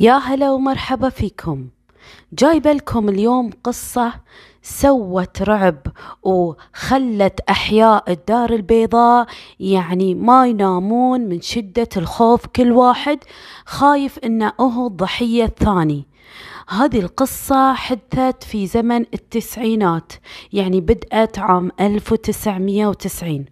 يا هلا ومرحبا فيكم جايبة لكم اليوم قصة سوت رعب وخلت أحياء الدار البيضاء يعني ما ينامون من شدة الخوف كل واحد خايف إنه هو الضحية الثاني هذه القصة حدثت في زمن التسعينات يعني بدأت عام 1990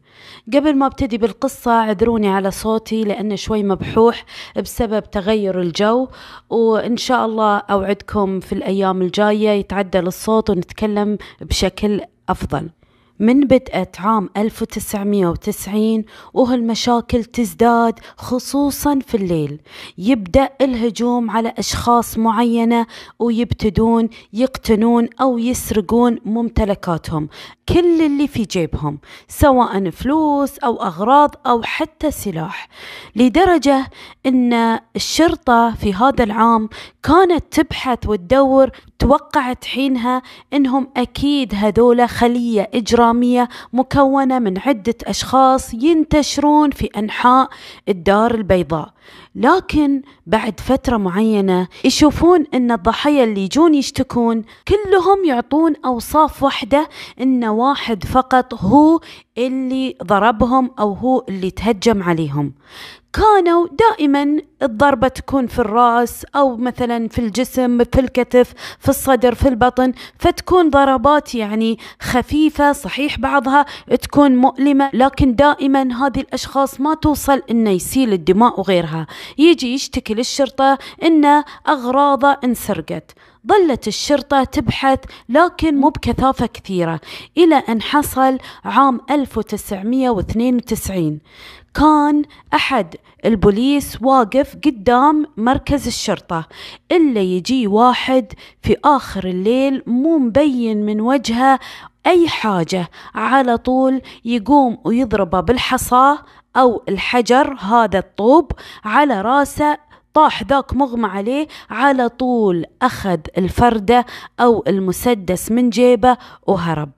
قبل ما ابتدي بالقصة عذروني على صوتي لأنه شوي مبحوح بسبب تغير الجو وإن شاء الله أوعدكم في الأيام الجاية يتعدل الصوت ونتكلم بشكل أفضل من بدأت عام 1990 وهالمشاكل تزداد خصوصا في الليل يبدأ الهجوم على أشخاص معينة ويبتدون يقتنون أو يسرقون ممتلكاتهم كل اللي في جيبهم سواء فلوس أو أغراض أو حتى سلاح لدرجة أن الشرطة في هذا العام كانت تبحث وتدور توقعت حينها أنهم أكيد هذولا خلية إجرامية مكونة من عدة أشخاص ينتشرون في أنحاء الدار البيضاء لكن بعد فترة معينة يشوفون أن الضحايا اللي يجون يشتكون كلهم يعطون أوصاف واحدة أن واحد فقط هو اللي ضربهم أو هو اللي تهجم عليهم كانوا دائما الضربة تكون في الرأس أو مثلا في الجسم في الكتف في الصدر في البطن فتكون ضربات يعني خفيفة صحيح بعضها تكون مؤلمة لكن دائما هذه الأشخاص ما توصل إنه يسيل الدماء وغيرها يجي يشتكي للشرطة إنه أغراضه انسرقت ظلت الشرطة تبحث لكن مو بكثافة كثيرة إلى أن حصل عام 1992 كان أحد البوليس واقف قدام مركز الشرطة إلا يجي واحد في آخر الليل مو مبين من وجهه أي حاجة على طول يقوم ويضربه بالحصاة أو الحجر هذا الطوب على راسه طاح ذاك مغمى عليه على طول أخذ الفردة أو المسدس من جيبه وهرب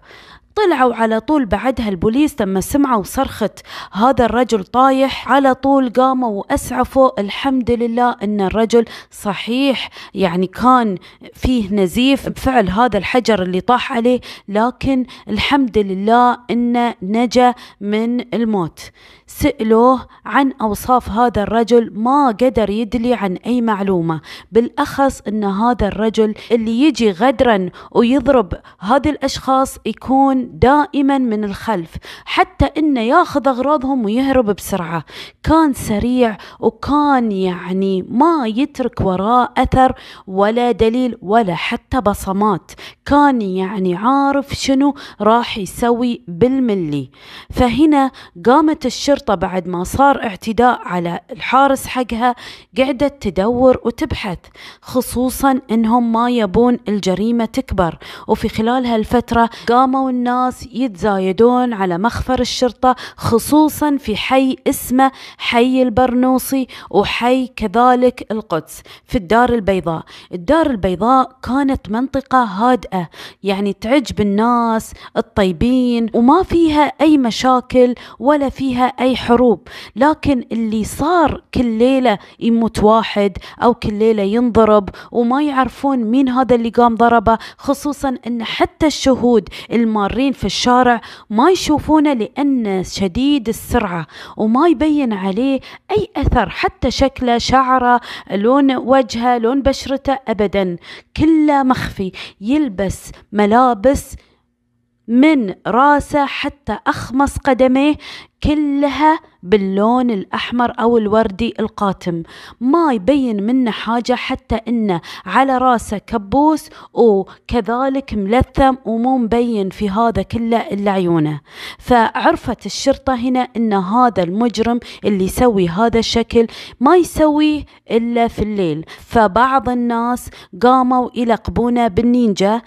طلعوا على طول بعدها البوليس لما سمعوا صرخة هذا الرجل طايح على طول قاموا وأسعفوا الحمد لله أن الرجل صحيح يعني كان فيه نزيف بفعل هذا الحجر اللي طاح عليه لكن الحمد لله أنه نجا من الموت سألوه عن أوصاف هذا الرجل ما قدر يدلي عن أي معلومة بالأخص أن هذا الرجل اللي يجي غدرا ويضرب هذه الأشخاص يكون دائما من الخلف حتى انه ياخذ اغراضهم ويهرب بسرعه كان سريع وكان يعني ما يترك وراه اثر ولا دليل ولا حتى بصمات كان يعني عارف شنو راح يسوي بالملي فهنا قامت الشرطه بعد ما صار اعتداء على الحارس حقها قعدت تدور وتبحث خصوصا انهم ما يبون الجريمه تكبر وفي خلال هالفتره قاموا الناس الناس يتزايدون على مخفر الشرطة خصوصا في حي اسمه حي البرنوصي وحي كذلك القدس في الدار البيضاء الدار البيضاء كانت منطقة هادئة يعني تعجب الناس الطيبين وما فيها أي مشاكل ولا فيها أي حروب لكن اللي صار كل ليلة يموت واحد أو كل ليلة ينضرب وما يعرفون مين هذا اللي قام ضربه خصوصا أن حتى الشهود المارين مستمرين في الشارع ما يشوفونه لأنه شديد السرعة وما يبين عليه أي أثر حتى شكله شعره لون وجهه لون بشرته أبدا كله مخفي يلبس ملابس من راسه حتى أخمص قدميه كلها باللون الأحمر أو الوردي القاتم ما يبين منه حاجة حتى إنه على راسه كبوس وكذلك ملثم ومو مبين في هذا كله إلا عيونه فعرفت الشرطة هنا إن هذا المجرم اللي يسوي هذا الشكل ما يسويه إلا في الليل فبعض الناس قاموا يلقبونه بالنينجا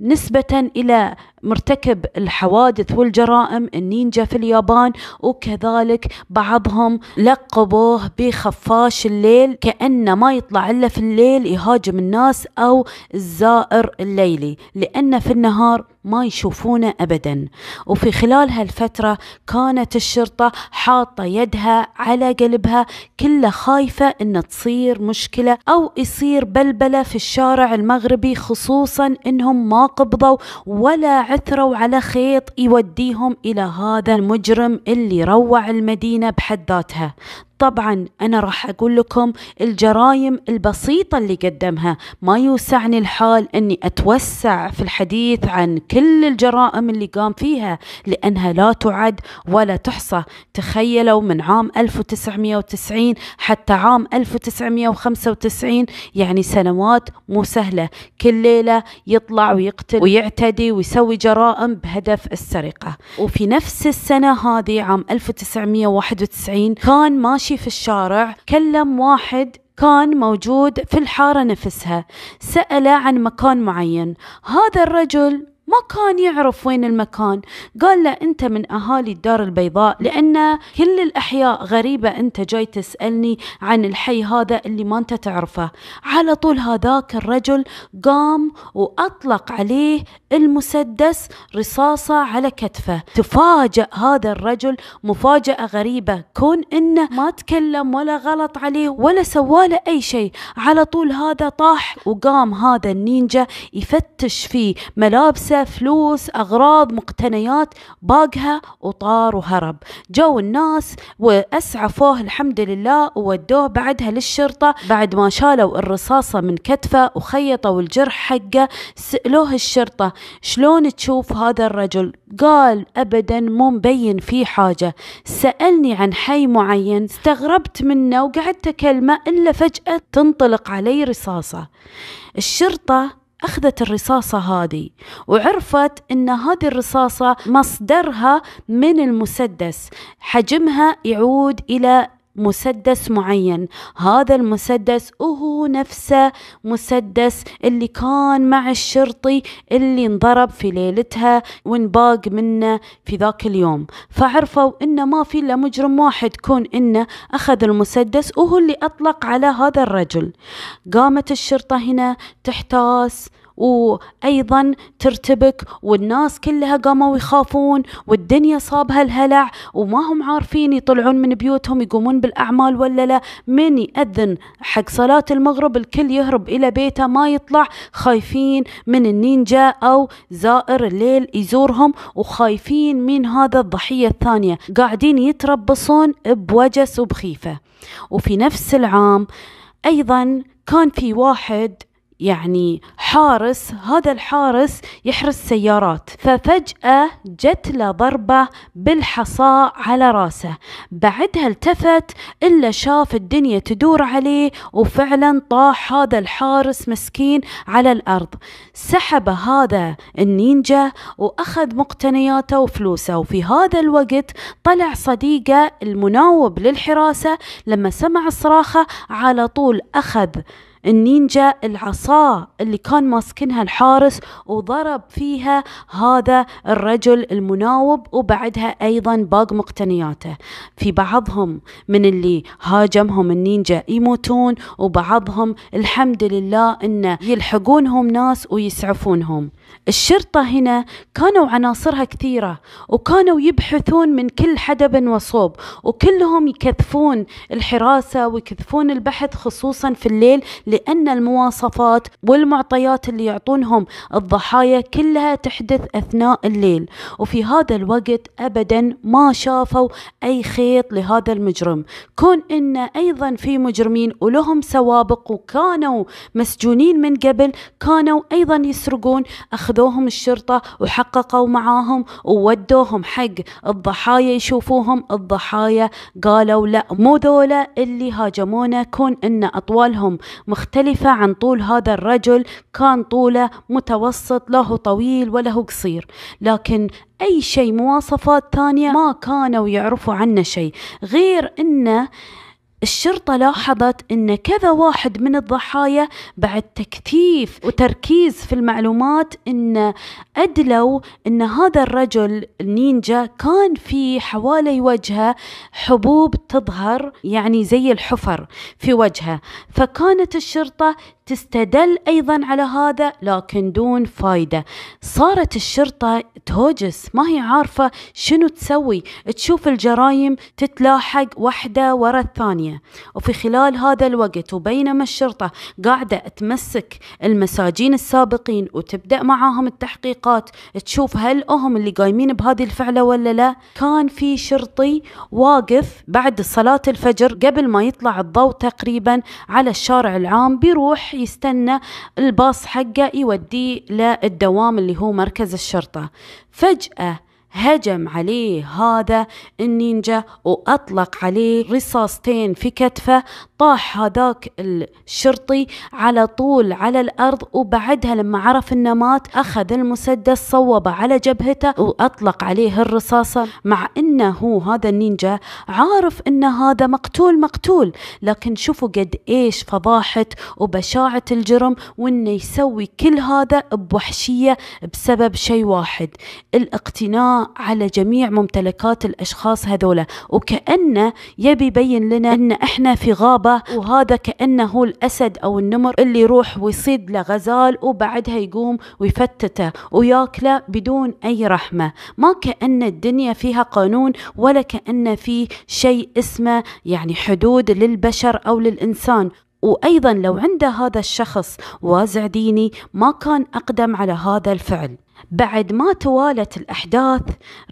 نسبة إلى مرتكب الحوادث والجرائم النينجا في اليابان وكذلك بعضهم لقبوه بخفاش الليل كأنه ما يطلع إلا في الليل يهاجم الناس أو الزائر الليلي لأن في النهار ما يشوفونه أبدا وفي خلال هالفترة كانت الشرطة حاطة يدها على قلبها كلها خايفة أن تصير مشكلة أو يصير بلبلة في الشارع المغربي خصوصا أنهم ما قبضوا ولا عثروا على خيط يوديهم إلى هذا المجرم اللي روع المدينة بحد ذاتها طبعا أنا راح أقول لكم الجرائم البسيطة اللي قدمها ما يوسعني الحال أني أتوسع في الحديث عن كل الجرائم اللي قام فيها لأنها لا تعد ولا تحصى تخيلوا من عام 1990 حتى عام 1995 يعني سنوات مو سهلة كل ليلة يطلع ويقتل ويعتدي ويسوي جرائم بهدف السرقة وفي نفس السنة هذه عام 1991 كان ماشي يمشي في الشارع كلم واحد كان موجود في الحارة نفسها سأله عن مكان معين هذا الرجل ما كان يعرف وين المكان قال له أنت من أهالي الدار البيضاء لأن كل الأحياء غريبة أنت جاي تسألني عن الحي هذا اللي ما أنت تعرفه على طول هذاك الرجل قام وأطلق عليه المسدس رصاصة على كتفه تفاجأ هذا الرجل مفاجأة غريبة كون أنه ما تكلم ولا غلط عليه ولا سواله أي شيء على طول هذا طاح وقام هذا النينجا يفتش في ملابسه فلوس أغراض مقتنيات باقها وطار وهرب جو الناس وأسعفوه الحمد لله وودوه بعدها للشرطة بعد ما شالوا الرصاصة من كتفه وخيطوا الجرح حقه سألوه الشرطة شلون تشوف هذا الرجل قال أبدا مو مبين فيه حاجة سألني عن حي معين استغربت منه وقعدت أكلمه إلا فجأة تنطلق علي رصاصة الشرطة أخذت الرصاصة هذه وعرفت أن هذه الرصاصة مصدرها من المسدس حجمها يعود إلى مسدس معين هذا المسدس هو نفسه مسدس اللي كان مع الشرطي اللي انضرب في ليلتها وانباق منه في ذاك اليوم فعرفوا انه ما في الا مجرم واحد كون انه اخذ المسدس وهو اللي اطلق على هذا الرجل قامت الشرطة هنا تحتاس وأيضا ترتبك والناس كلها قاموا يخافون والدنيا صابها الهلع وما هم عارفين يطلعون من بيوتهم يقومون بالأعمال ولا لا من يأذن حق صلاة المغرب الكل يهرب إلى بيته ما يطلع خايفين من النينجا أو زائر الليل يزورهم وخايفين من هذا الضحية الثانية قاعدين يتربصون بوجس وبخيفة وفي نفس العام أيضا كان في واحد يعني حارس هذا الحارس يحرس سيارات ففجأة جت له ضربة بالحصاء على راسه بعدها التفت إلا شاف الدنيا تدور عليه وفعلا طاح هذا الحارس مسكين على الأرض سحب هذا النينجا وأخذ مقتنياته وفلوسه وفي هذا الوقت طلع صديقه المناوب للحراسة لما سمع الصراخة على طول أخذ النينجا العصا اللي كان ماسكنها الحارس وضرب فيها هذا الرجل المناوب وبعدها أيضا باق مقتنياته في بعضهم من اللي هاجمهم النينجا يموتون وبعضهم الحمد لله أنه يلحقونهم ناس ويسعفونهم الشرطة هنا كانوا عناصرها كثيرة وكانوا يبحثون من كل حدب وصوب وكلهم يكثفون الحراسة ويكثفون البحث خصوصا في الليل لأن المواصفات والمعطيات اللي يعطونهم الضحايا كلها تحدث أثناء الليل وفي هذا الوقت أبدا ما شافوا أي خيط لهذا المجرم كون إن أيضا في مجرمين ولهم سوابق وكانوا مسجونين من قبل كانوا أيضا يسرقون أخذوهم الشرطة وحققوا معاهم وودوهم حق الضحايا يشوفوهم الضحايا قالوا لا مو ذولا اللي هاجمونا كون أن أطوالهم مختلفة عن طول هذا الرجل كان طوله متوسط لا هو طويل ولا هو قصير لكن أي شيء مواصفات ثانية ما كانوا يعرفوا عنه شيء غير أنه الشرطة لاحظت أن كذا واحد من الضحايا بعد تكثيف وتركيز في المعلومات أن أدلوا أن هذا الرجل النينجا كان في حوالي وجهه حبوب تظهر يعني زي الحفر في وجهه فكانت الشرطة تستدل ايضا على هذا لكن دون فايده صارت الشرطه تهوجس ما هي عارفه شنو تسوي تشوف الجرايم تتلاحق واحده ورا الثانيه الثانية وفي خلال هذا الوقت وبينما الشرطة قاعدة تمسك المساجين السابقين وتبدأ معاهم التحقيقات تشوف هل هم اللي قايمين بهذه الفعلة ولا لا كان في شرطي واقف بعد صلاة الفجر قبل ما يطلع الضوء تقريبا على الشارع العام بيروح يستنى الباص حقه يوديه للدوام اللي هو مركز الشرطة فجأة هجم عليه هذا النينجا وأطلق عليه رصاصتين في كتفه طاح هذاك الشرطي على طول على الأرض وبعدها لما عرف أنه مات أخذ المسدس صوبه على جبهته وأطلق عليه الرصاصة مع أنه هو هذا النينجا عارف أن هذا مقتول مقتول لكن شوفوا قد إيش فضاحة وبشاعة الجرم وأنه يسوي كل هذا بوحشية بسبب شيء واحد الاقتناء على جميع ممتلكات الأشخاص هذولا وكأنه يبي يبين لنا أن إحنا في غابة انتباه وهذا كأنه الأسد أو النمر اللي يروح ويصيد له غزال وبعدها يقوم ويفتته وياكله بدون أي رحمة ما كأن الدنيا فيها قانون ولا كأن في شيء اسمه يعني حدود للبشر أو للإنسان وأيضا لو عنده هذا الشخص وازع ديني ما كان أقدم على هذا الفعل بعد ما توالت الأحداث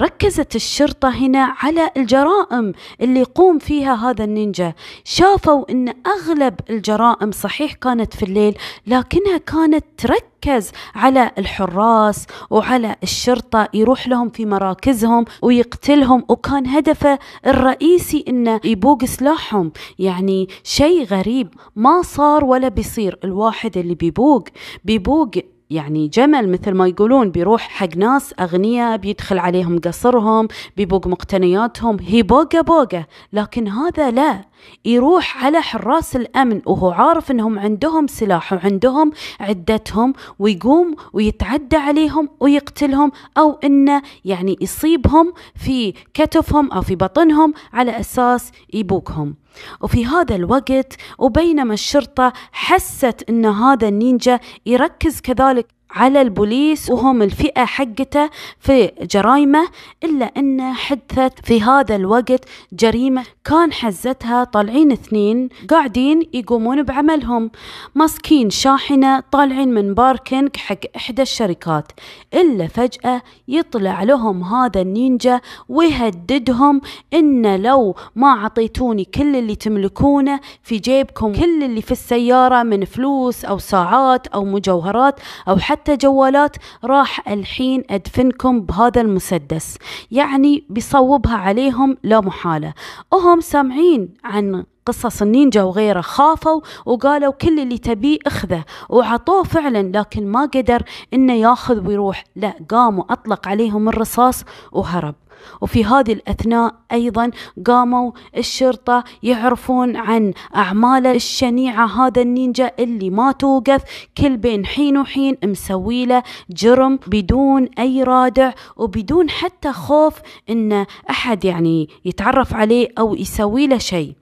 ركزت الشرطة هنا على الجرائم اللي يقوم فيها هذا النينجا شافوا أن أغلب الجرائم صحيح كانت في الليل لكنها كانت تركز على الحراس وعلى الشرطة يروح لهم في مراكزهم ويقتلهم وكان هدفه الرئيسي أنه يبوق سلاحهم يعني شيء غريب ما صار ولا بيصير الواحد اللي بيبوق بيبوق يعني جمل مثل ما يقولون بيروح حق ناس أغنياء بيدخل عليهم قصرهم بيبوق مقتنياتهم هي بوقة بوقة لكن هذا لا يروح على حراس الأمن وهو عارف أنهم عندهم سلاح وعندهم عدتهم ويقوم ويتعدى عليهم ويقتلهم أو أنه يعني يصيبهم في كتفهم أو في بطنهم على أساس يبوقهم وفي هذا الوقت وبينما الشرطة حست أن هذا النينجا يركز كذلك على البوليس وهم الفئة حقته في جرائمه إلا أن حدثت في هذا الوقت جريمة كان حزتها طالعين اثنين قاعدين يقومون بعملهم ماسكين شاحنة طالعين من باركينج حق إحدى الشركات إلا فجأة يطلع لهم هذا النينجا ويهددهم إن لو ما عطيتوني كل اللي تملكونه في جيبكم كل اللي في السيارة من فلوس أو ساعات أو مجوهرات أو حتى حتى جوالات راح الحين أدفنكم بهذا المسدس يعني بيصوبها عليهم لا محالة وهم سامعين عن قصص النينجا وغيره خافوا وقالوا كل اللي تبيه اخذه وعطوه فعلا لكن ما قدر انه ياخذ ويروح لا قام واطلق عليهم الرصاص وهرب وفي هذه الأثناء أيضا قاموا الشرطة يعرفون عن أعمال الشنيعة هذا النينجا اللي ما توقف كل بين حين وحين مسوي له جرم بدون أي رادع وبدون حتى خوف أن أحد يعني يتعرف عليه أو يسوي له شيء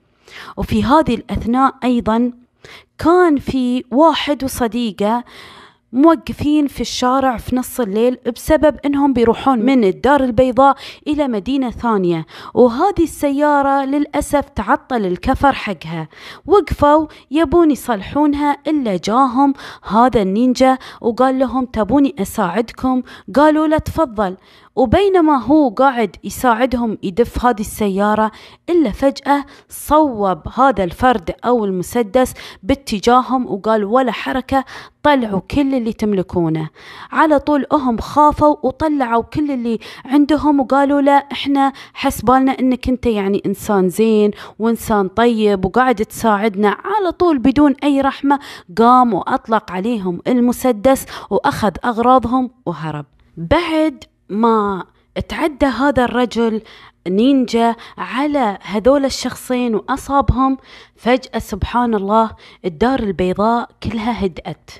وفي هذه الأثناء أيضا كان في واحد وصديقه موقفين في الشارع في نص الليل بسبب انهم بيروحون من الدار البيضاء الى مدينه ثانيه وهذه السياره للاسف تعطل الكفر حقها وقفوا يبون يصلحونها الا جاهم هذا النينجا وقال لهم تبوني اساعدكم قالوا له تفضل وبينما هو قاعد يساعدهم يدف هذه السيارة إلا فجأة صوب هذا الفرد أو المسدس باتجاههم وقال ولا حركة طلعوا كل اللي تملكونه على طول هم خافوا وطلعوا كل اللي عندهم وقالوا لا احنا حسبالنا انك انت يعني انسان زين وانسان طيب وقاعد تساعدنا على طول بدون اي رحمة قام واطلق عليهم المسدس واخذ اغراضهم وهرب بعد ما تعدى هذا الرجل نينجا على هذول الشخصين وأصابهم فجأة سبحان الله الدار البيضاء كلها هدأت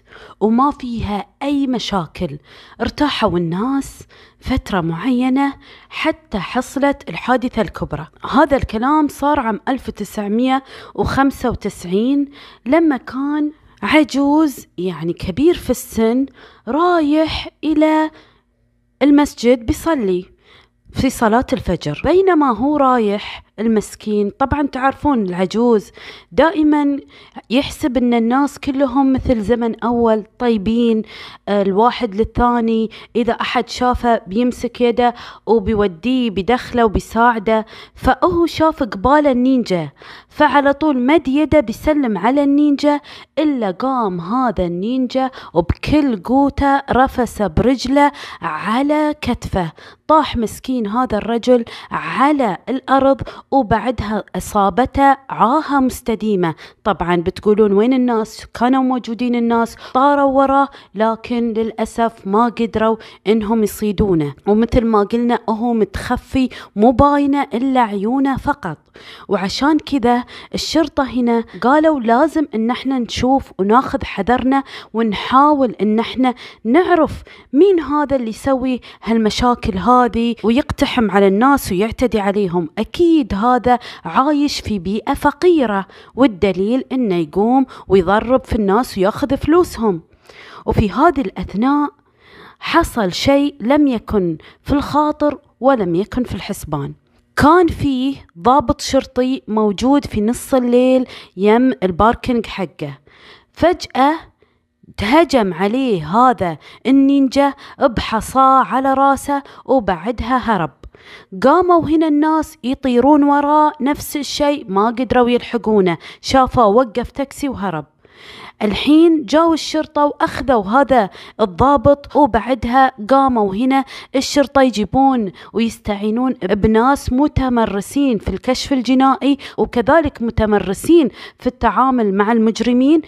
وما فيها أي مشاكل ارتاحوا الناس فترة معينة حتى حصلت الحادثة الكبرى هذا الكلام صار عام 1995 لما كان عجوز يعني كبير في السن رايح إلى المسجد بيصلي في صلاة الفجر بينما هو رايح المسكين طبعا تعرفون العجوز دائما يحسب ان الناس كلهم مثل زمن اول طيبين آه، الواحد للثاني اذا احد شافه بيمسك يده وبيوديه بدخله وبيساعده فهو شاف قباله النينجا فعلى طول مد يده بيسلم على النينجا الا قام هذا النينجا وبكل قوته رفس برجله على كتفه طاح مسكين هذا الرجل على الارض وبعدها اصابته عاهه مستديمه طبعا بتقولون وين الناس كانوا موجودين الناس طاروا وراه لكن للاسف ما قدروا انهم يصيدونه ومثل ما قلنا هو متخفي مو باينه الا عيونه فقط وعشان كذا الشرطه هنا قالوا لازم ان احنا نشوف وناخذ حذرنا ونحاول ان احنا نعرف مين هذا اللي يسوي هالمشاكل هذه ويقتحم على الناس ويعتدي عليهم اكيد هذا عايش في بيئة فقيرة والدليل انه يقوم ويضرب في الناس وياخذ فلوسهم وفي هذه الأثناء حصل شيء لم يكن في الخاطر ولم يكن في الحسبان كان فيه ضابط شرطي موجود في نص الليل يم الباركينج حقه فجأة تهجم عليه هذا النينجا بحصاه على راسه وبعدها هرب قاموا هنا الناس يطيرون وراه نفس الشيء ما قدروا يلحقونه شافه وقف تاكسي وهرب الحين جاوا الشرطة وأخذوا هذا الضابط وبعدها قاموا هنا الشرطة يجيبون ويستعينون بناس متمرسين في الكشف الجنائي وكذلك متمرسين في التعامل مع المجرمين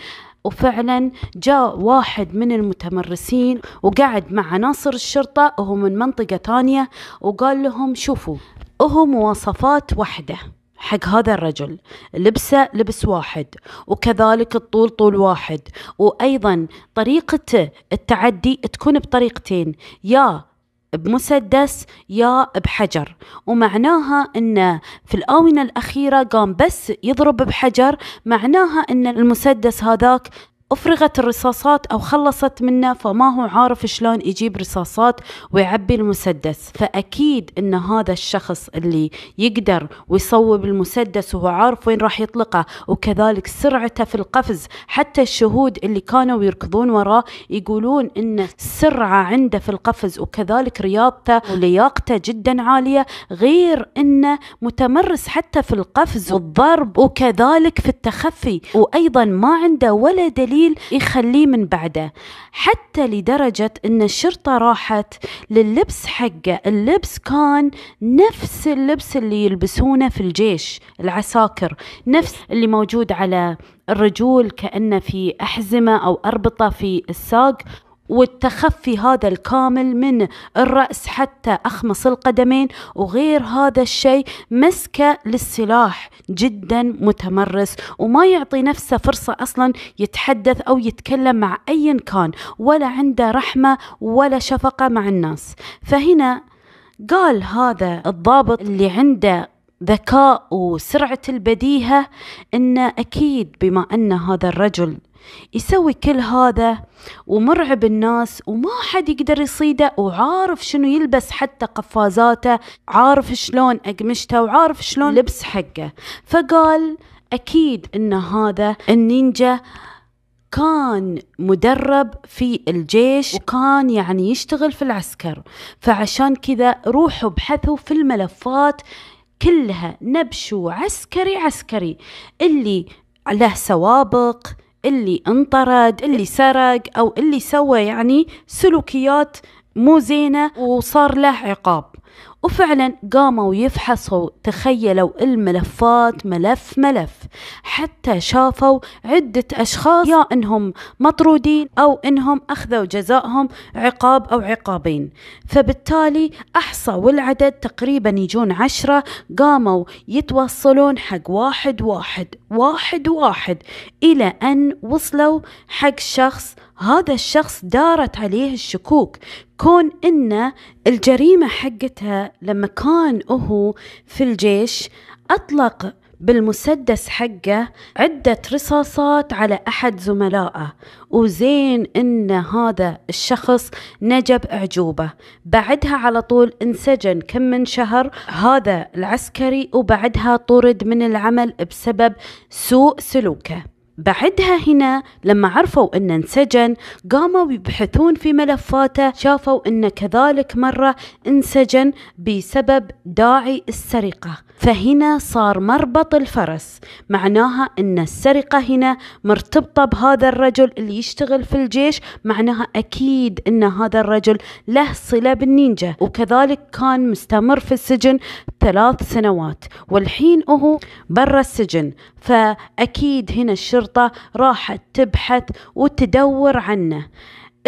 وفعلا جاء واحد من المتمرسين وقعد مع عناصر الشرطة وهو من منطقة ثانية وقال لهم شوفوا وهو مواصفات واحدة حق هذا الرجل لبسه لبس واحد وكذلك الطول طول واحد وأيضا طريقته التعدي تكون بطريقتين يا بمسدس يا بحجر ومعناها أن في الآونة الأخيرة قام بس يضرب بحجر معناها أن المسدس هذاك أفرغت الرصاصات أو خلصت منه فما هو عارف شلون يجيب رصاصات ويعبي المسدس فأكيد أن هذا الشخص اللي يقدر ويصوب المسدس وهو عارف وين راح يطلقه وكذلك سرعته في القفز حتى الشهود اللي كانوا يركضون وراه يقولون أن السرعة عنده في القفز وكذلك رياضته ولياقته جدا عالية غير أنه متمرس حتى في القفز والضرب وكذلك في التخفي وأيضا ما عنده ولا دليل دليل يخليه من بعده حتى لدرجة أن الشرطة راحت لللبس حقه اللبس كان نفس اللبس اللي يلبسونه في الجيش العساكر نفس اللي موجود على الرجول كأنه في أحزمة أو أربطة في الساق والتخفي هذا الكامل من الرأس حتى أخمص القدمين وغير هذا الشيء مسكه للسلاح جدا متمرس وما يعطي نفسه فرصة أصلا يتحدث أو يتكلم مع أي كان ولا عنده رحمة ولا شفقة مع الناس فهنا قال هذا الضابط اللي عنده ذكاء وسرعة البديهة أن أكيد بما أن هذا الرجل يسوي كل هذا ومرعب الناس وما حد يقدر يصيده وعارف شنو يلبس حتى قفازاته عارف شلون أقمشته وعارف شلون لبس حقه فقال أكيد أن هذا النينجا كان مدرب في الجيش وكان يعني يشتغل في العسكر فعشان كذا روحوا ابحثوا في الملفات كلها نبشوا عسكري عسكري اللي له سوابق اللي انطرد اللي سرق او اللي سوى يعني سلوكيات مو زينه وصار له عقاب وفعلا قاموا يفحصوا تخيلوا الملفات ملف ملف حتى شافوا عدة أشخاص يا أنهم مطرودين أو أنهم أخذوا جزائهم عقاب أو عقابين فبالتالي أحصوا العدد تقريبا يجون عشرة قاموا يتوصلون حق واحد واحد واحد واحد إلى أن وصلوا حق شخص هذا الشخص دارت عليه الشكوك كون إن الجريمة حقتها لما كان هو في الجيش أطلق بالمسدس حقه عدة رصاصات على أحد زملائه وزين إن هذا الشخص نجب بأعجوبة بعدها على طول انسجن كم من شهر هذا العسكري وبعدها طرد من العمل بسبب سوء سلوكه بعدها هنا لما عرفوا انه انسجن قاموا يبحثون في ملفاته شافوا انه كذلك مرة انسجن بسبب داعي السرقة فهنا صار مربط الفرس معناها ان السرقه هنا مرتبطه بهذا الرجل اللي يشتغل في الجيش معناها اكيد ان هذا الرجل له صله بالنينجا وكذلك كان مستمر في السجن ثلاث سنوات والحين هو برا السجن فاكيد هنا الشرطه راحت تبحث وتدور عنه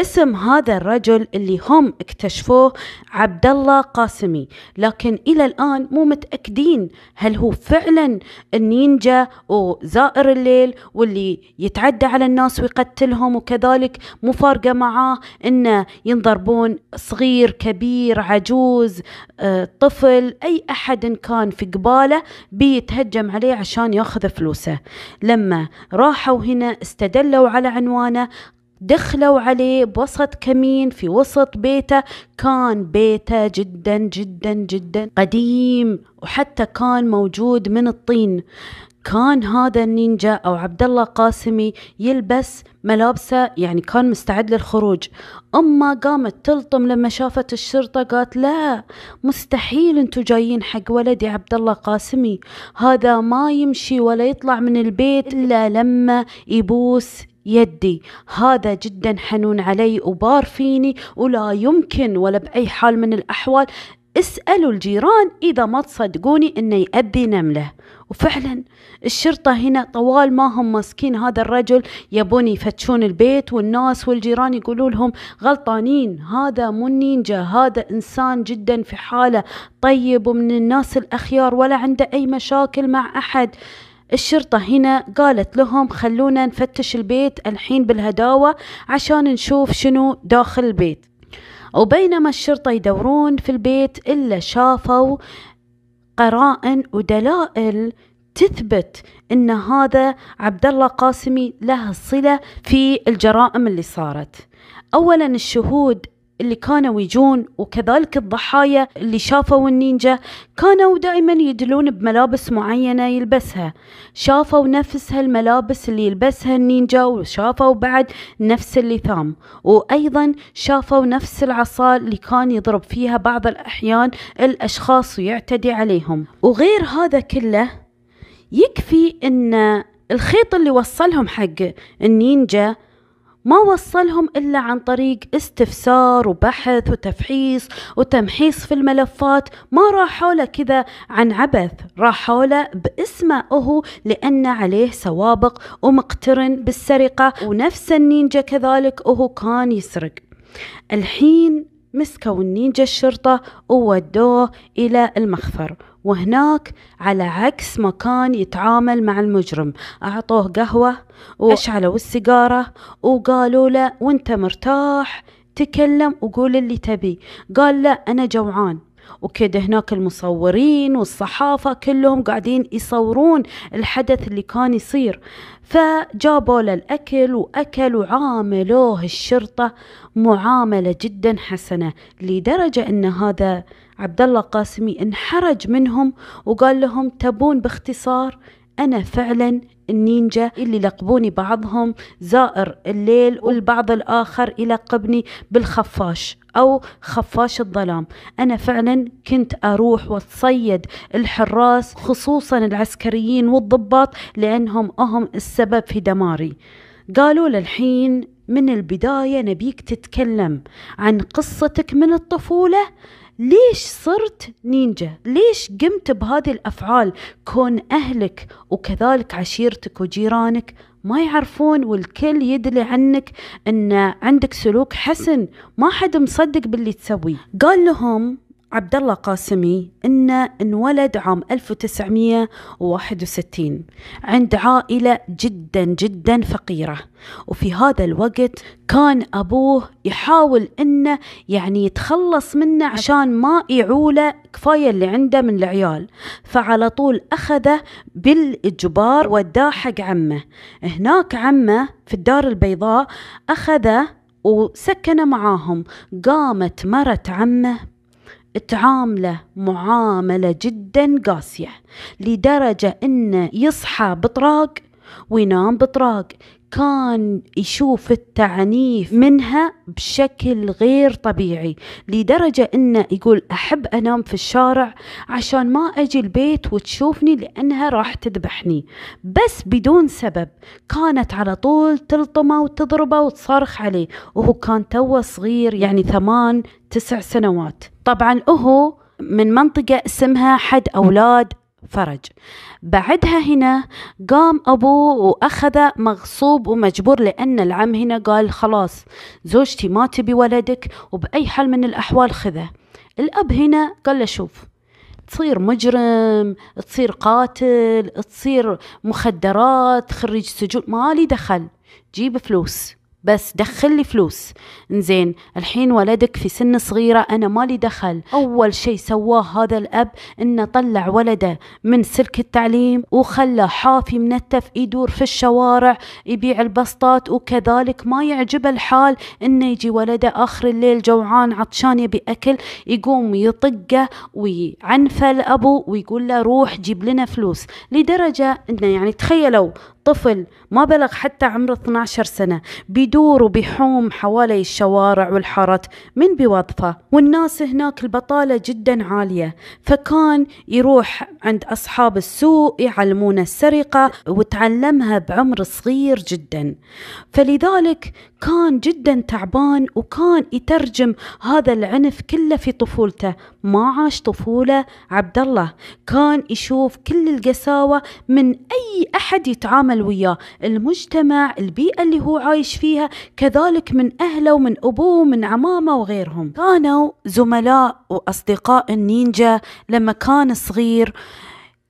اسم هذا الرجل اللي هم اكتشفوه عبد الله قاسمي لكن إلى الآن مو متأكدين هل هو فعلا النينجا وزائر الليل واللي يتعدى على الناس ويقتلهم وكذلك مو فارقة معاه إنه ينضربون صغير كبير عجوز آه، طفل أي أحد إن كان في قباله بيتهجم عليه عشان ياخذ فلوسه لما راحوا هنا استدلوا على عنوانه دخلوا عليه بوسط كمين في وسط بيته كان بيته جدا جدا جدا قديم وحتى كان موجود من الطين كان هذا النينجا او عبد الله قاسمي يلبس ملابسه يعني كان مستعد للخروج امه قامت تلطم لما شافت الشرطه قالت لا مستحيل انتوا جايين حق ولدي عبد الله قاسمي هذا ما يمشي ولا يطلع من البيت الا لما يبوس يدي هذا جدا حنون علي وبار فيني ولا يمكن ولا بأي حال من الأحوال اسألوا الجيران إذا ما تصدقوني إنه يأذي نملة وفعلا الشرطة هنا طوال ما هم ماسكين هذا الرجل يبون يفتشون البيت والناس والجيران يقولوا لهم غلطانين هذا مو نينجا هذا إنسان جدا في حالة طيب ومن الناس الأخيار ولا عنده أي مشاكل مع أحد الشرطة هنا قالت لهم خلونا نفتش البيت الحين بالهداوة عشان نشوف شنو داخل البيت وبينما الشرطة يدورون في البيت إلا شافوا قرائن ودلائل تثبت ان هذا عبد الله قاسمي له صله في الجرائم اللي صارت اولا الشهود اللي كانوا يجون وكذلك الضحايا اللي شافوا النينجا كانوا دائما يدلون بملابس معينة يلبسها شافوا نفس هالملابس اللي يلبسها النينجا وشافوا بعد نفس اللثام وأيضا شافوا نفس العصا اللي كان يضرب فيها بعض الأحيان الأشخاص ويعتدي عليهم وغير هذا كله يكفي أن الخيط اللي وصلهم حق النينجا ما وصلهم إلا عن طريق استفسار وبحث وتفحيص وتمحيص في الملفات ما راحوا له كذا عن عبث راحوا له باسمه هو لأن عليه سوابق ومقترن بالسرقة ونفس النينجا كذلك هو كان يسرق الحين مسكوا النينجا الشرطة وودوه إلى المخفر وهناك على عكس ما كان يتعامل مع المجرم أعطوه قهوة وأشعلوا السيجارة وقالوا له وانت مرتاح تكلم وقول اللي تبي قال لا أنا جوعان وكده هناك المصورين والصحافة كلهم قاعدين يصورون الحدث اللي كان يصير فجابوا له الأكل وأكل وعاملوه الشرطة معاملة جدا حسنة لدرجة أن هذا عبد الله قاسمي انحرج منهم وقال لهم تبون باختصار أنا فعلا النينجا اللي لقبوني بعضهم زائر الليل والبعض الآخر يلقبني بالخفاش أو خفاش الظلام أنا فعلا كنت أروح وأتصيد الحراس خصوصا العسكريين والضباط لأنهم أهم السبب في دماري قالوا للحين من البداية نبيك تتكلم عن قصتك من الطفولة ليش صرت نينجا ليش قمت بهذه الأفعال كون أهلك وكذلك عشيرتك وجيرانك ما يعرفون والكل يدلي عنك أن عندك سلوك حسن ما حد مصدق باللي تسويه قال لهم عبد الله قاسمي إنه انولد عام 1961 عند عائلة جدا جدا فقيرة وفي هذا الوقت كان أبوه يحاول إنه يعني يتخلص منه عشان ما يعوله كفاية اللي عنده من العيال فعلى طول أخذه بالإجبار وداه حق عمه هناك عمه في الدار البيضاء أخذه وسكن معاهم قامت مرت عمه تعامله معاملة جدا قاسية لدرجة انه يصحى بطراق وينام بطراق كان يشوف التعنيف منها بشكل غير طبيعي لدرجة انه يقول احب انام في الشارع عشان ما اجي البيت وتشوفني لانها راح تذبحني بس بدون سبب كانت على طول تلطمه وتضربه وتصرخ عليه وهو كان توه صغير يعني ثمان تسع سنوات طبعا أهو من منطقة اسمها حد أولاد فرج بعدها هنا قام أبوه وأخذ مغصوب ومجبور لأن العم هنا قال خلاص زوجتي ما تبي ولدك وبأي حال من الأحوال خذه الأب هنا قال له شوف تصير مجرم تصير قاتل تصير مخدرات خريج سجون ما لي دخل جيب فلوس بس دخل لي فلوس انزين الحين ولدك في سن صغيرة أنا مالي دخل أول شيء سواه هذا الأب إنه طلع ولده من سلك التعليم وخلى حافي منتف يدور في الشوارع يبيع البسطات وكذلك ما يعجب الحال إنه يجي ولده آخر الليل جوعان عطشان يبي أكل يقوم يطقه ويعنفه الأبو ويقول له روح جيب لنا فلوس لدرجة إنه يعني تخيلوا طفل ما بلغ حتى عمره 12 سنة بيدور وبيحوم حوالي الشوارع والحارات من بيوظفه والناس هناك البطالة جدا عالية فكان يروح عند أصحاب السوق يعلمونه السرقة وتعلمها بعمر صغير جدا فلذلك كان جدا تعبان وكان يترجم هذا العنف كله في طفولته ما عاش طفولة عبد الله كان يشوف كل القساوة من أي أحد يتعامل يتعامل وياه المجتمع البيئة اللي هو عايش فيها كذلك من أهله ومن أبوه ومن عمامه وغيرهم كانوا زملاء وأصدقاء النينجا لما كان صغير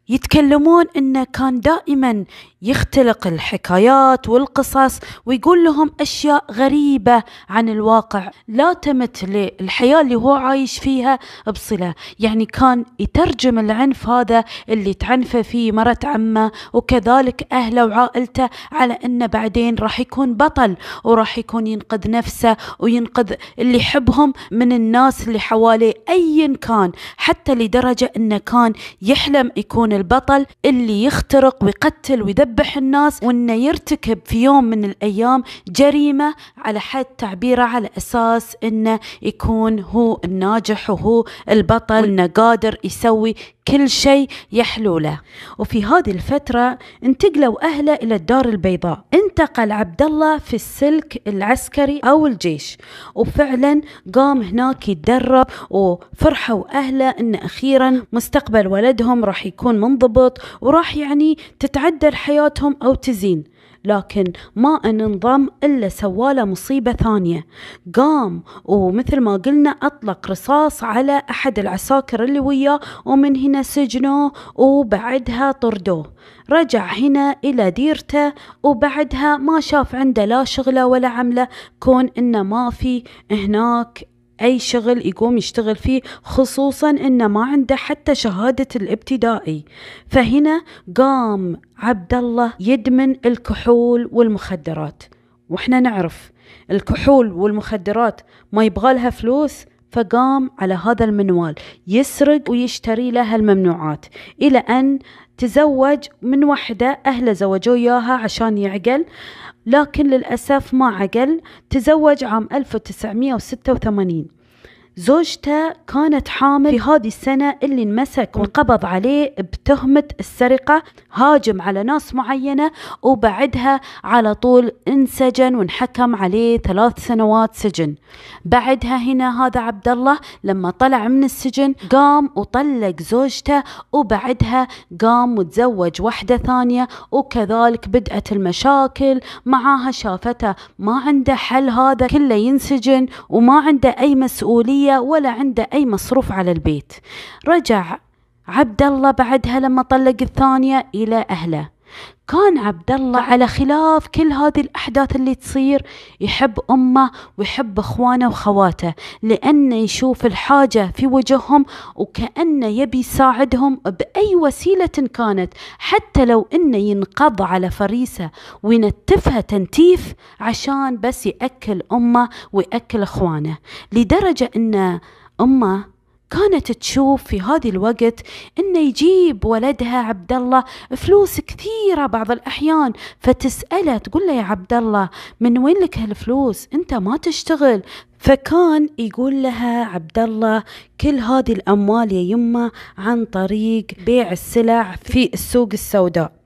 يتكلمون انه كان دائما يختلق الحكايات والقصص ويقول لهم أشياء غريبة عن الواقع لا تمت للحياة اللي هو عايش فيها بصلة يعني كان يترجم العنف هذا اللي تعنفه فيه مرة عمه وكذلك أهله وعائلته على أنه بعدين راح يكون بطل وراح يكون ينقذ نفسه وينقذ اللي يحبهم من الناس اللي حواليه أيا كان حتى لدرجة أنه كان يحلم يكون البطل اللي يخترق ويقتل ويدب يذبح الناس وأنه يرتكب في يوم من الأيام جريمة على حد تعبيره على أساس أنه يكون هو الناجح وهو البطل وأنه قادر يسوي كل شيء يحلو له وفي هذه الفترة انتقلوا أهله إلى الدار البيضاء انتقل عبد الله في السلك العسكري أو الجيش وفعلا قام هناك يتدرب وفرحوا أهله أن أخيرا مستقبل ولدهم راح يكون منضبط وراح يعني تتعدل حياتهم أو تزين لكن ما ان انضم إلا سواله مصيبة ثانية قام ومثل ما قلنا أطلق رصاص على أحد العساكر اللي وياه ومن هنا سجنوه وبعدها طردوه رجع هنا إلى ديرته وبعدها ما شاف عنده لا شغلة ولا عملة كون إنه ما في هناك أي شغل يقوم يشتغل فيه خصوصا أنه ما عنده حتى شهادة الابتدائي فهنا قام عبد الله يدمن الكحول والمخدرات وإحنا نعرف الكحول والمخدرات ما يبغى لها فلوس فقام على هذا المنوال يسرق ويشتري لها الممنوعات إلى أن تزوج من وحدة أهله زوجوه إياها عشان يعقل لكن للأسف ما عقل تزوج عام 1986 زوجته كانت حامل في هذه السنة اللي انمسك وانقبض عليه بتهمة السرقة هاجم على ناس معينة وبعدها على طول انسجن وانحكم عليه ثلاث سنوات سجن بعدها هنا هذا عبد الله لما طلع من السجن قام وطلق زوجته وبعدها قام وتزوج واحدة ثانية وكذلك بدأت المشاكل معاها شافته ما عنده حل هذا كله ينسجن وما عنده أي مسؤولية مادية ولا عنده أي مصروف على البيت رجع عبد الله بعدها لما طلق الثانية إلى أهله كان عبد الله على خلاف كل هذه الأحداث اللي تصير يحب أمه ويحب إخوانه وخواته لأنه يشوف الحاجة في وجههم وكأنه يبي يساعدهم بأي وسيلة كانت حتى لو أنه ينقض على فريسة وينتفها تنتيف عشان بس يأكل أمه ويأكل إخوانه لدرجة أن أمه كانت تشوف في هذه الوقت انه يجيب ولدها عبد الله فلوس كثيره بعض الاحيان فتساله تقول له يا عبد الله من وين لك هالفلوس انت ما تشتغل فكان يقول لها عبد الله كل هذه الاموال يا يمه عن طريق بيع السلع في السوق السوداء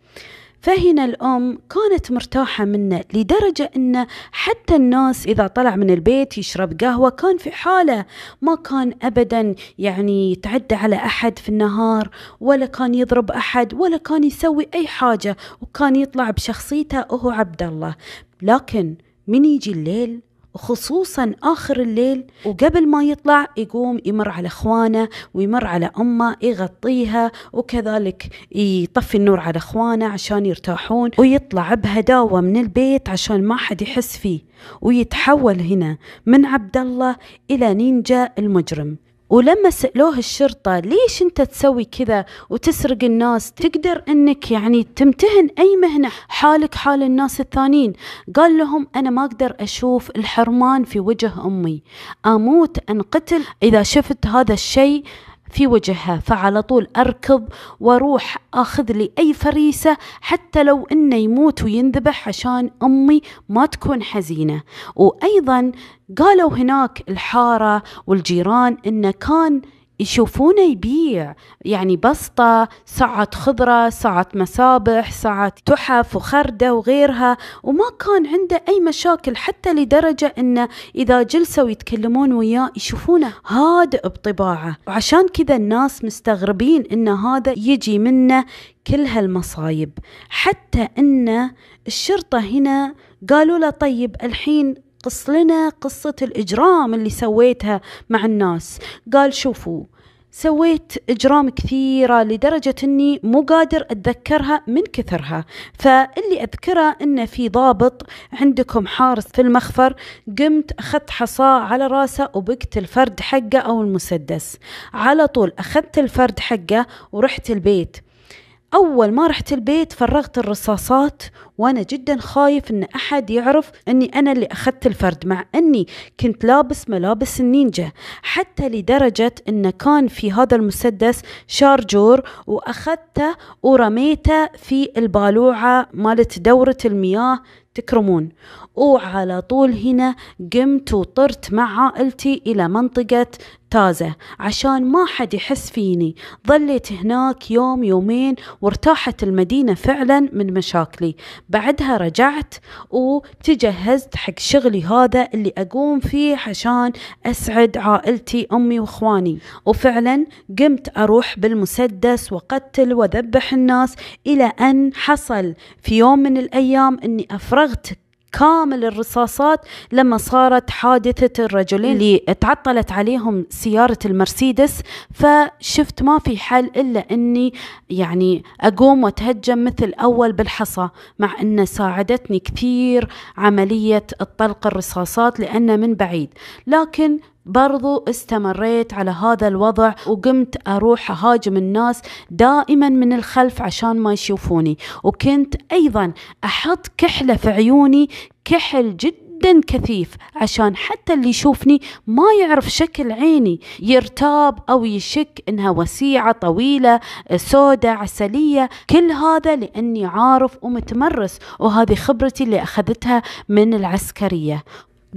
فهنا الأم كانت مرتاحة منه لدرجة أن حتى الناس إذا طلع من البيت يشرب قهوة كان في حالة ما كان أبدا يعني يتعدى على أحد في النهار ولا كان يضرب أحد ولا كان يسوي أي حاجة وكان يطلع بشخصيته وهو عبد الله لكن من يجي الليل خصوصا آخر الليل وقبل ما يطلع يقوم يمر على إخوانه ويمر على أمه يغطيها وكذلك يطفي النور على إخوانه عشان يرتاحون ويطلع بهداوة من البيت عشان ما حد يحس فيه ويتحول هنا من عبد الله إلى نينجا المجرم ولما سألوه الشرطة ليش أنت تسوي كذا وتسرق الناس تقدر أنك يعني تمتهن أي مهنة حالك حال الناس الثانيين قال لهم أنا ما أقدر أشوف الحرمان في وجه أمي أموت أنقتل إذا شفت هذا الشيء في وجهها فعلى طول أركض وأروح أخذ لي أي فريسة حتى لو إنه يموت وينذبح عشان أمي ما تكون حزينة وأيضا قالوا هناك الحارة والجيران إنه كان يشوفونه يبيع يعني بسطة ساعة خضرة ساعة مسابح ساعة تحف وخردة وغيرها وما كان عنده أي مشاكل حتى لدرجة أنه إذا جلسوا يتكلمون وياه يشوفونه هادئ بطباعه وعشان كذا الناس مستغربين أن هذا يجي منه كل هالمصايب حتى أن الشرطة هنا قالوا له طيب الحين قص لنا قصة الإجرام اللي سويتها مع الناس قال شوفوا سويت اجرام كثيره لدرجه اني مو قادر اتذكرها من كثرها فاللي اذكره ان في ضابط عندكم حارس في المخفر قمت اخذت حصاه على راسه وبقت الفرد حقه او المسدس على طول اخذت الفرد حقه ورحت البيت أول ما رحت البيت فرغت الرصاصات وأنا جدا خايف إن أحد يعرف إني أنا اللي أخذت الفرد مع إني كنت لابس ملابس النينجا حتى لدرجة أنه كان في هذا المسدس شارجور وأخذته ورميته في البالوعة مالت دورة المياه تكرمون وعلى طول هنا قمت وطرت مع عائلتي إلى منطقة تازة عشان ما حد يحس فيني ظليت هناك يوم يومين وارتاحت المدينة فعلا من مشاكلي بعدها رجعت وتجهزت حق شغلي هذا اللي أقوم فيه عشان أسعد عائلتي أمي وإخواني وفعلا قمت أروح بالمسدس وقتل وذبح الناس إلى أن حصل في يوم من الأيام أني أفرح فرغت كامل الرصاصات لما صارت حادثة الرجلين اللي تعطلت عليهم سيارة المرسيدس فشفت ما في حل إلا أني يعني أقوم وأتهجم مثل أول بالحصى مع أن ساعدتني كثير عملية الطلق الرصاصات لأنه من بعيد لكن برضو استمريت على هذا الوضع وقمت أروح أهاجم الناس دائما من الخلف عشان ما يشوفوني وكنت أيضا أحط كحلة في عيوني كحل جدا جدا كثيف عشان حتى اللي يشوفني ما يعرف شكل عيني يرتاب أو يشك إنها وسيعة طويلة سودة عسلية كل هذا لأني عارف ومتمرس وهذه خبرتي اللي أخذتها من العسكرية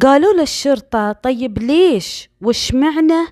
قالوا للشرطة طيب ليش وش معنى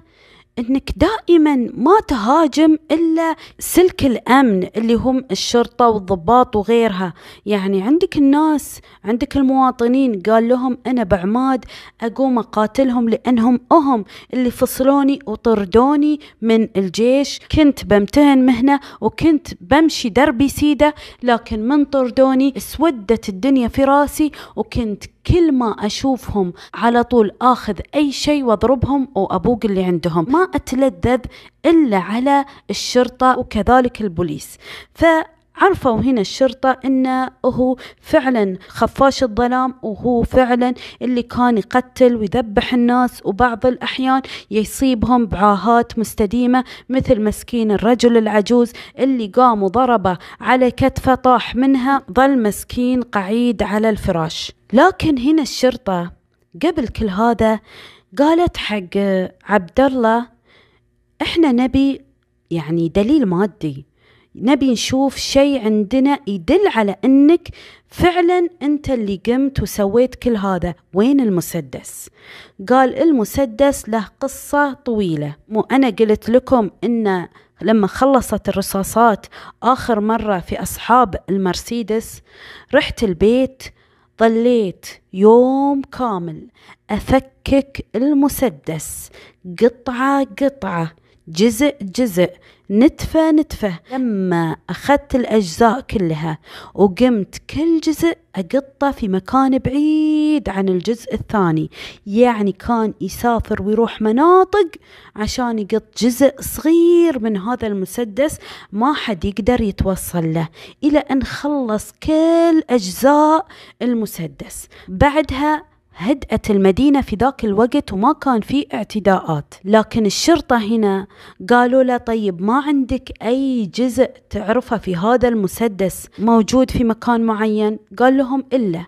انك دائما ما تهاجم الا سلك الامن اللي هم الشرطه والضباط وغيرها يعني عندك الناس عندك المواطنين قال لهم انا بعماد اقوم اقاتلهم لانهم اهم اللي فصلوني وطردوني من الجيش كنت بمتهن مهنه وكنت بمشي دربي سيده لكن من طردوني اسودت الدنيا في راسي وكنت كل ما اشوفهم على طول اخذ اي شيء واضربهم وابوق اللي عندهم ما اتلذذ الا على الشرطه وكذلك البوليس ف عرفوا هنا الشرطة انه هو فعلا خفاش الظلام وهو فعلا اللي كان يقتل ويذبح الناس وبعض الاحيان يصيبهم بعاهات مستديمة مثل مسكين الرجل العجوز اللي قام وضربه على كتفه طاح منها ظل مسكين قعيد على الفراش لكن هنا الشرطة قبل كل هذا قالت حق عبد الله احنا نبي يعني دليل مادي نبي نشوف شيء عندنا يدل على انك فعلا انت اللي قمت وسويت كل هذا وين المسدس قال المسدس له قصة طويلة مو انا قلت لكم ان لما خلصت الرصاصات اخر مرة في اصحاب المرسيدس رحت البيت ظليت يوم كامل افكك المسدس قطعة قطعة جزء جزء نتفة نتفة لما أخذت الأجزاء كلها وقمت كل جزء أقطه في مكان بعيد عن الجزء الثاني يعني كان يسافر ويروح مناطق عشان يقط جزء صغير من هذا المسدس ما حد يقدر يتوصل له إلى أن خلص كل أجزاء المسدس بعدها هدأت المدينة في ذاك الوقت وما كان في اعتداءات لكن الشرطة هنا قالوا له طيب ما عندك أي جزء تعرفه في هذا المسدس موجود في مكان معين قال لهم إلا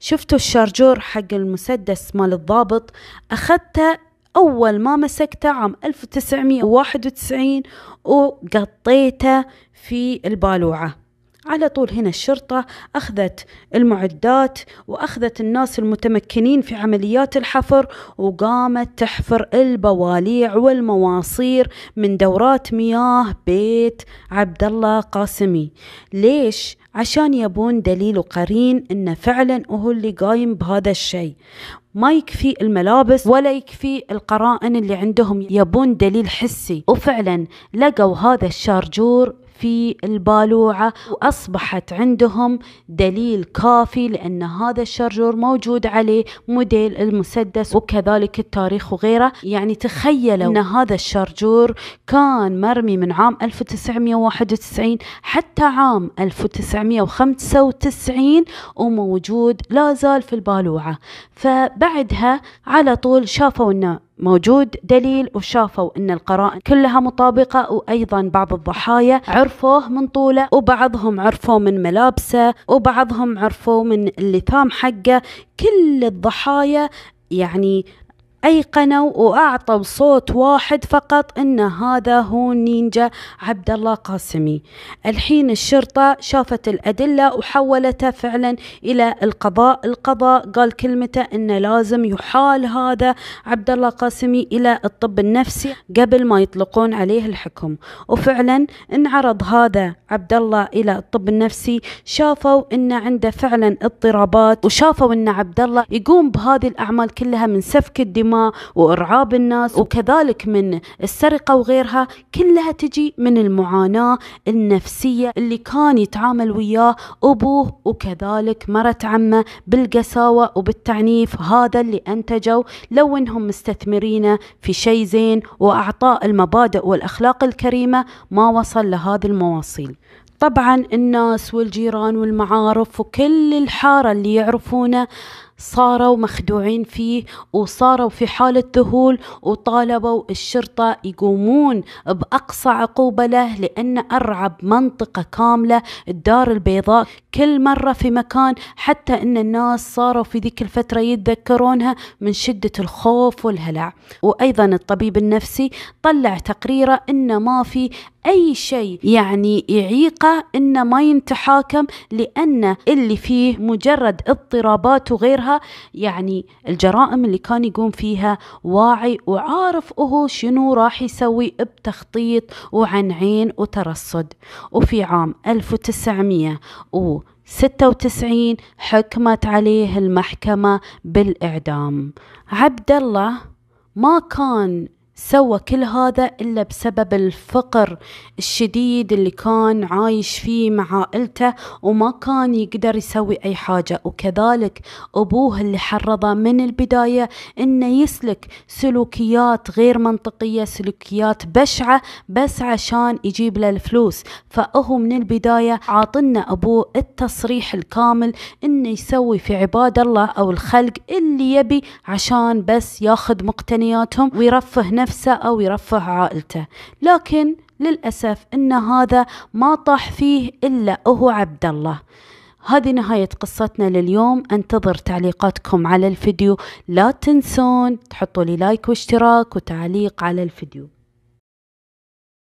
شفتوا الشارجور حق المسدس مال الضابط أخذته أول ما مسكته عام 1991 وقطيته في البالوعة على طول هنا الشرطة أخذت المعدات وأخذت الناس المتمكنين في عمليات الحفر وقامت تحفر البواليع والمواصير من دورات مياه بيت عبد الله قاسمي ليش؟ عشان يبون دليل وقرين انه فعلا هو اللي قايم بهذا الشيء ما يكفي الملابس ولا يكفي القرائن اللي عندهم يبون دليل حسي وفعلا لقوا هذا الشارجور في البالوعة وأصبحت عندهم دليل كافي لأن هذا الشرجور موجود عليه موديل المسدس وكذلك التاريخ وغيره يعني تخيلوا أن هذا الشرجور كان مرمي من عام 1991 حتى عام 1995 وموجود لا زال في البالوعة فبعدها على طول شافوا أنه موجود دليل وشافوا ان القرائن كلها مطابقة وايضا بعض الضحايا عرفوه من طوله وبعضهم عرفوه من ملابسه وبعضهم عرفوه من اللثام حقه كل الضحايا يعني أيقنوا وأعطوا صوت واحد فقط أن هذا هو النينجا عبد الله قاسمي الحين الشرطة شافت الأدلة وحولته فعلا إلى القضاء القضاء قال كلمته أنه لازم يحال هذا عبد الله قاسمي إلى الطب النفسي قبل ما يطلقون عليه الحكم وفعلا انعرض هذا عبد الله إلى الطب النفسي شافوا أن عنده فعلا اضطرابات وشافوا أن عبد الله يقوم بهذه الأعمال كلها من سفك الدماء الحكومة وإرعاب الناس وكذلك من السرقة وغيرها كلها تجي من المعاناة النفسية اللي كان يتعامل وياه أبوه وكذلك مرت عمه بالقساوة وبالتعنيف هذا اللي أنتجوا لو أنهم مستثمرين في شيء زين وأعطاء المبادئ والأخلاق الكريمة ما وصل لهذه المواصيل طبعا الناس والجيران والمعارف وكل الحارة اللي يعرفونه صاروا مخدوعين فيه وصاروا في حالة ذهول وطالبوا الشرطة يقومون بأقصى عقوبة له لأن أرعب منطقة كاملة الدار البيضاء كل مرة في مكان حتى أن الناس صاروا في ذيك الفترة يتذكرونها من شدة الخوف والهلع وأيضا الطبيب النفسي طلع تقريره أن ما في أي شيء يعني يعيقه إنه ما ينتحاكم لأن اللي فيه مجرد اضطرابات وغيرها يعني الجرائم اللي كان يقوم فيها واعي وعارف هو شنو راح يسوي بتخطيط وعن عين وترصد وفي عام 1996 حكمت عليه المحكمة بالإعدام عبد الله ما كان سوى كل هذا إلا بسبب الفقر الشديد اللي كان عايش فيه مع عائلته وما كان يقدر يسوي أي حاجة وكذلك أبوه اللي حرضه من البداية إنه يسلك سلوكيات غير منطقية سلوكيات بشعة بس عشان يجيب له الفلوس فأهو من البداية عاطلنا أبوه التصريح الكامل إنه يسوي في عباد الله أو الخلق اللي يبي عشان بس ياخذ مقتنياتهم ويرفه نفسه نفسه أو يرفع عائلته لكن للأسف أن هذا ما طاح فيه إلا هو عبد الله هذه نهاية قصتنا لليوم انتظر تعليقاتكم على الفيديو لا تنسون تحطوا لي لايك واشتراك وتعليق على الفيديو